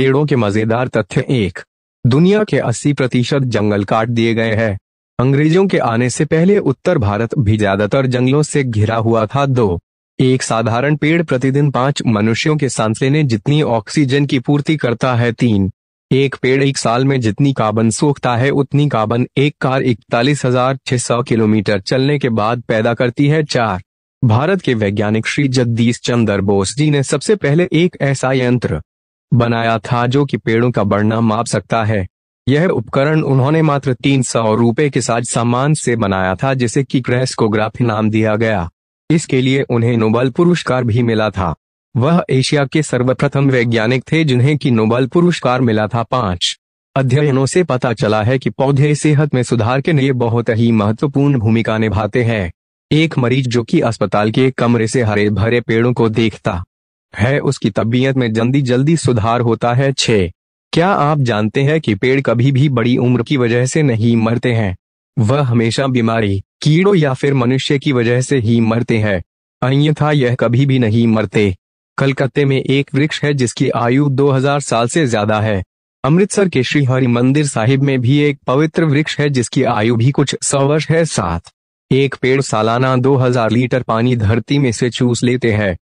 पेड़ों के मजेदार तथ्य एक दुनिया के 80 प्रतिशत जंगल काट दिए गए हैं अंग्रेजों के आने से पहले उत्तर भारत भी ज्यादातर जंगलों से घिरा हुआ था दो एक साधारण पेड़ प्रतिदिन पांच मनुष्यों के सांस लेने जितनी ऑक्सीजन की पूर्ति करता है तीन एक पेड़ एक साल में जितनी कार्बन सोखता है उतनी कार्बन एक कार इकतालीस हजार छह सौ किलोमीटर चलने के बाद पैदा करती है चार भारत के वैज्ञानिक श्री जगदीश चंद्र बोस जी ने सबसे पहले एक ऐसा यंत्र बनाया था जो कि पेड़ों का बढ़ना माप सकता है यह उपकरण उन्होंने मात्र तीन सौ रूपए के साज सामान से बनाया था जिसे की क्रेस्कोग्राफी नाम दिया गया इसके लिए उन्हें नोबल पुरस्कार भी मिला था वह एशिया के सर्वप्रथम वैज्ञानिक थे जिन्हें की नोबल पुरस्कार मिला था पांच अध्ययनों से पता चला है कि पौधे सेहत में सुधार के लिए बहुत ही महत्वपूर्ण भूमिका निभाते हैं एक मरीज जो कि अस्पताल के कमरे से हरे भरे पेड़ों को देखता है उसकी तबीयत में जल्दी जल्दी सुधार होता है छे क्या आप जानते हैं कि पेड़ कभी भी बड़ी उम्र की वजह से नहीं मरते हैं वह हमेशा बीमारी कीड़ों या फिर मनुष्य की वजह से ही मरते हैं अन्यथा यह कभी भी नहीं मरते कलकत्ते में एक वृक्ष है जिसकी आयु 2000 साल से ज्यादा है अमृतसर के श्री हरि मंदिर साहिब में भी एक पवित्र वृक्ष है जिसकी आयु भी कुछ सौ वर्ष है साथ एक पेड़ सालाना 2000 लीटर पानी धरती में से चूस लेते हैं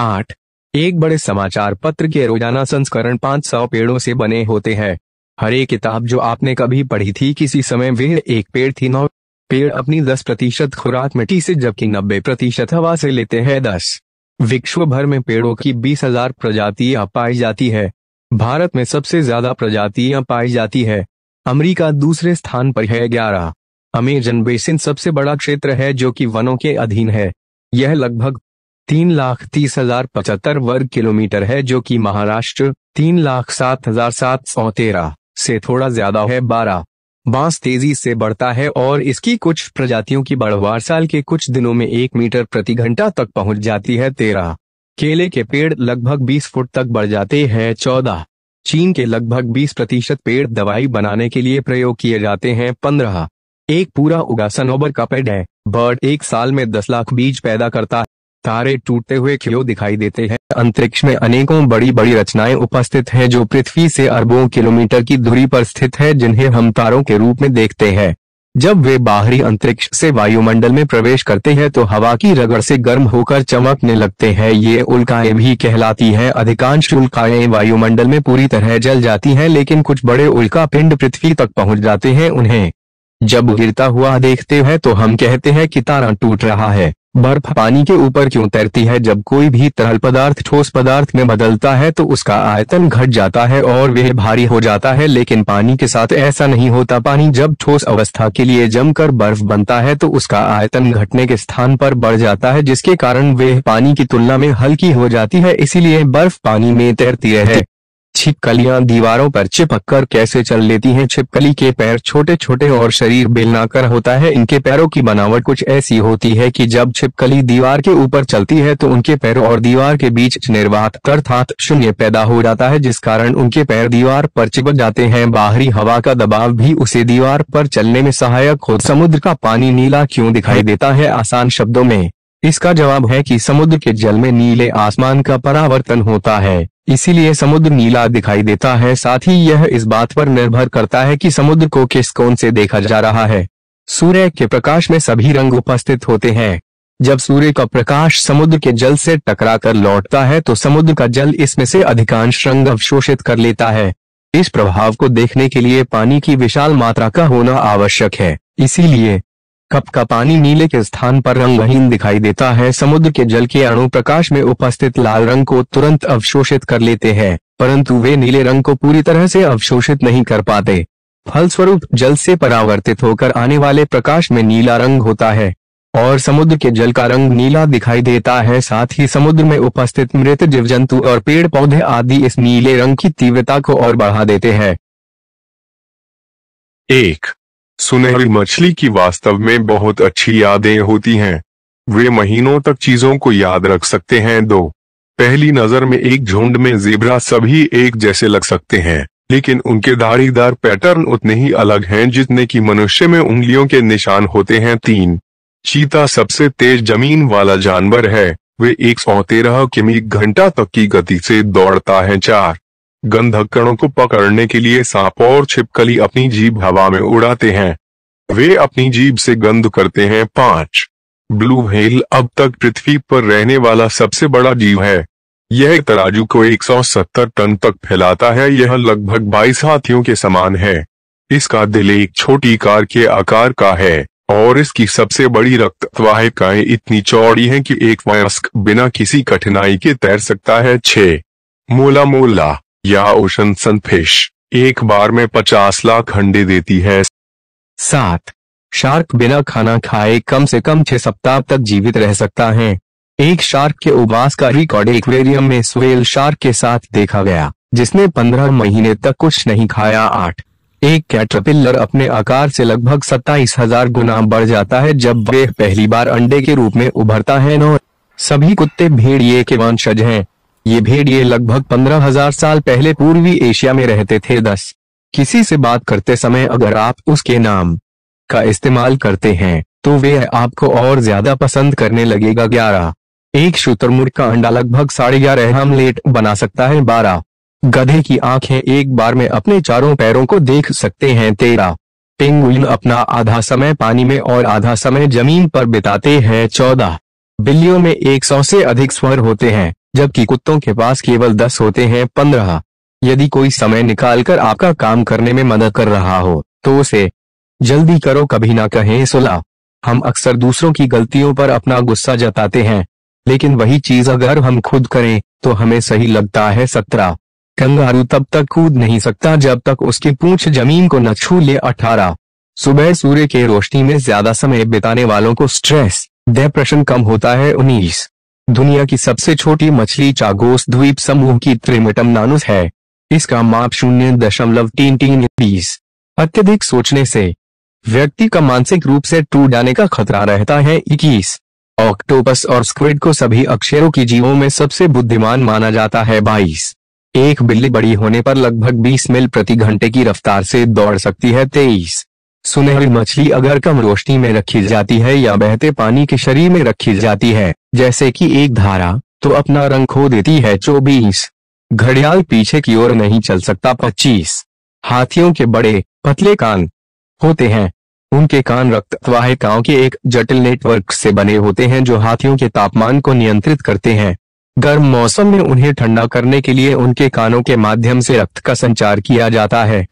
आठ एक बड़े समाचार पत्र के रोजाना संस्करण 500 पेड़ों से बने होते हैं हर एक किताब जो आपने कभी पढ़ी थी किसी समय वे एक पेड़ थी नौ पेड़ अपनी 10 प्रतिशत खुराक मिट्टी से जबकि 90 प्रतिशत हवा से लेते हैं दस विश्व भर में पेड़ों की बीस हजार प्रजातियां पाई जाती है भारत में सबसे ज्यादा प्रजातियां पाई जाती है अमरीका दूसरे स्थान पर है ग्यारह अमेजन बेसिन सबसे बड़ा क्षेत्र है जो कि वनों के अधीन है यह लगभग तीन लाख तीस हजार पचहत्तर वर्ग किलोमीटर है जो कि महाराष्ट्र तीन लाख सात हजार सात सौ तेरह से थोड़ा ज्यादा है बारह बांस तेजी से बढ़ता है और इसकी कुछ प्रजातियों की बढ़वार साल के कुछ दिनों में एक मीटर प्रति घंटा तक पहुंच जाती है तेरह केले के पेड़ लगभग बीस फुट तक बढ़ जाते हैं चौदह चीन के लगभग बीस प्रतिशत पेड़ दवाई बनाने के लिए प्रयोग किए जाते हैं पंद्रह एक पूरा उगा सनोबर का पेड़ है बर्ड एक साल में दस लाख बीज पैदा करता है तारे टूटते हुए खिलो दिखाई देते हैं अंतरिक्ष में अनेकों बड़ी बड़ी रचनाएं उपस्थित हैं जो पृथ्वी से अरबों किलोमीटर की दूरी पर स्थित है जिन्हें हम तारों के रूप में देखते हैं जब वे बाहरी अंतरिक्ष से वायुमंडल में प्रवेश करते हैं तो हवा की रगड़ से गर्म होकर चमकने लगते हैं ये उल्काएं भी कहलाती हैं अधिकांश उल्काएं वायुमंडल में पूरी तरह जल जाती हैं लेकिन कुछ बड़े उल्का पिंड पृथ्वी तक पहुंच जाते हैं उन्हें जब गिरता हुआ देखते हैं तो हम कहते हैं कि तारा टूट रहा है बर्फ पानी के ऊपर क्यों तैरती है जब कोई भी तरल पदार्थ ठोस पदार्थ में बदलता है तो उसका आयतन घट जाता है और वह भारी हो जाता है लेकिन पानी के साथ ऐसा नहीं होता पानी जब ठोस अवस्था के लिए जमकर बर्फ बनता है तो उसका आयतन घटने के स्थान पर बढ़ जाता है जिसके कारण वह पानी की तुलना में हल्की हो जाती है इसीलिए बर्फ पानी में तैरती है छिपकलियां दीवारों पर चिपक कर कैसे चल लेती हैं छिपकली के पैर छोटे छोटे और शरीर बेलनाकर होता है इनके पैरों की बनावट कुछ ऐसी होती है कि जब छिपकली दीवार के ऊपर चलती है तो उनके पैरों और दीवार के बीच निर्वात अर्थात शून्य पैदा हो जाता है जिस कारण उनके पैर दीवार पर चिपक जाते हैं बाहरी हवा का दबाव भी उसे दीवार पर चलने में सहायक हो समुद्र का पानी नीला क्यों दिखाई देता है आसान शब्दों में इसका जवाब है कि समुद्र के जल में नीले आसमान का परावर्तन होता है इसीलिए समुद्र नीला दिखाई देता है साथ ही यह इस बात पर निर्भर करता है कि समुद्र को किस कोण से देखा जा रहा है सूर्य के प्रकाश में सभी रंग उपस्थित होते हैं जब सूर्य का प्रकाश समुद्र के जल से टकराकर लौटता है तो समुद्र का जल इसमें से अधिकांश रंग अवशोषित कर लेता है इस प्रभाव को देखने के लिए पानी की विशाल मात्रा का होना आवश्यक है इसीलिए कप का पानी नीले के स्थान पर रंगहीन दिखाई देता है समुद्र के जल के अणु प्रकाश में उपस्थित लाल रंग को तुरंत अवशोषित कर लेते हैं परंतु वे नीले रंग को पूरी तरह से अवशोषित नहीं कर पाते फलस्वरूप जल से परावर्तित होकर आने वाले प्रकाश में नीला रंग होता है और समुद्र के जल का रंग नीला दिखाई देता है साथ ही समुद्र में उपस्थित मृत जीव जंतु और पेड़ पौधे आदि इस नीले रंग की तीव्रता को और बढ़ा देते हैं एक सुनहरी मछली की वास्तव में बहुत अच्छी यादें होती हैं वे महीनों तक चीजों को याद रख सकते हैं दो पहली नजर में एक झुंड में जेबरा सभी एक जैसे लग सकते हैं लेकिन उनके धारीदार पैटर्न उतने ही अलग हैं जितने की मनुष्य में उंगलियों के निशान होते हैं तीन चीता सबसे तेज जमीन वाला जानवर है वे एक सौ तेरह किमी घंटा तक की गति से दौड़ता है चार गंधक कणों को पकड़ने के लिए सांप और छिपकली अपनी जीभ हवा में उड़ाते हैं वे अपनी जीभ से गंध करते हैं पांच ब्लू हेल अब तक पृथ्वी पर रहने वाला सबसे बड़ा जीव है यह तराजू को 170 टन तक फैलाता है यह लगभग 22 हाथियों के समान है इसका दिल एक छोटी कार के आकार का है और इसकी सबसे बड़ी रक्त वाहिकाएं इतनी चौड़ी हैं कि एक वयस्क बिना किसी कठिनाई के तैर सकता है छे मोला मोला या ओशन सनफिश एक बार में पचास लाख अंडे देती है सात शार्क बिना खाना खाए कम से कम छह सप्ताह तक जीवित रह सकता है एक शार्क के उबास का रिकॉर्ड एक्वेरियम में स्वेल शार्क के साथ देखा गया जिसने पंद्रह महीने तक कुछ नहीं खाया आठ एक कैटरपिलर अपने आकार से लगभग सत्ताईस हजार गुना बढ़ जाता है जब वे पहली बार अंडे के रूप में उभरता है नौ सभी कुत्ते भेड़िए के वंशज हैं ये भेड़िए लगभग पंद्रह हजार साल पहले पूर्वी एशिया में रहते थे दस किसी से बात करते समय अगर आप उसके नाम का इस्तेमाल करते हैं तो वे आपको और ज्यादा पसंद करने लगेगा ग्यारह एक शुतुरमुर्ग का अंडा लगभग साढ़े ग्यारह हमलेट बना सकता है बारह गधे की आंखें एक बार में अपने चारों पैरों को देख सकते हैं तेरह पेंगुइन अपना आधा समय पानी में और आधा समय जमीन पर बिताते हैं चौदह बिल्लियों में एक सौ से अधिक स्वर होते हैं जबकि कुत्तों के पास केवल दस होते हैं पंद्रह यदि कोई समय निकालकर आपका काम करने में मदद कर रहा हो तो उसे जल्दी करो कभी ना कहें सुलह हम अक्सर दूसरों की गलतियों पर अपना गुस्सा जताते हैं लेकिन वही चीज अगर हम खुद करें तो हमें सही लगता है सत्रह कंगारू तब तक कूद नहीं सकता जब तक उसकी पूछ जमीन को न छू ले अठारह सुबह सूर्य के रोशनी में ज्यादा समय बिताने वालों को स्ट्रेस डिप्रेशन कम होता है उन्नीस दुनिया की सबसे छोटी मछली चागोस द्वीप समूह की त्रिमेटम नानुस है इसका माप शून्य दशमलव तीन तीन बीस अत्यधिक सोचने से व्यक्ति का मानसिक रूप से टूट जाने का खतरा रहता है इक्कीस ऑक्टोपस और स्क्विड को सभी अक्षरों की जीवों में सबसे बुद्धिमान माना जाता है बाईस एक बिल्ली बड़ी होने पर लगभग 20 मील प्रति घंटे की रफ्तार से दौड़ सकती है तेईस सुनहरी मछली अगर कम रोशनी में रखी जाती है या बहते पानी के शरीर में रखी जाती है जैसे कि एक धारा तो अपना रंग खो देती है चौबीस घड़ियाल पीछे की ओर नहीं चल सकता पच्चीस हाथियों के बड़े पतले कान होते हैं उनके कान रक्त वाहिकाओं के एक जटिल नेटवर्क से बने होते हैं जो हाथियों के तापमान को नियंत्रित करते हैं गर्म मौसम में उन्हें ठंडा करने के लिए उनके कानों के माध्यम से रक्त का संचार किया जाता है